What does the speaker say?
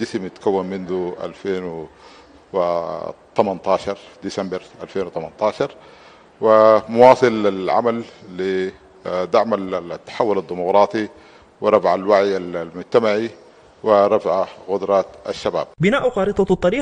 جسم يتكون منذ 2018 ديسمبر 2018 ومواصل العمل لدعم التحول الديمقراطي ورفع الوعي المجتمعي ورفع قدرات الشباب بناء خارطة الطريق